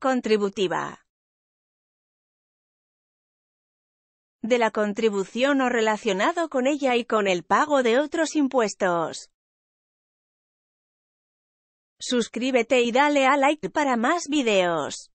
Contributiva. De la contribución o relacionado con ella y con el pago de otros impuestos. Suscríbete y dale a like para más videos.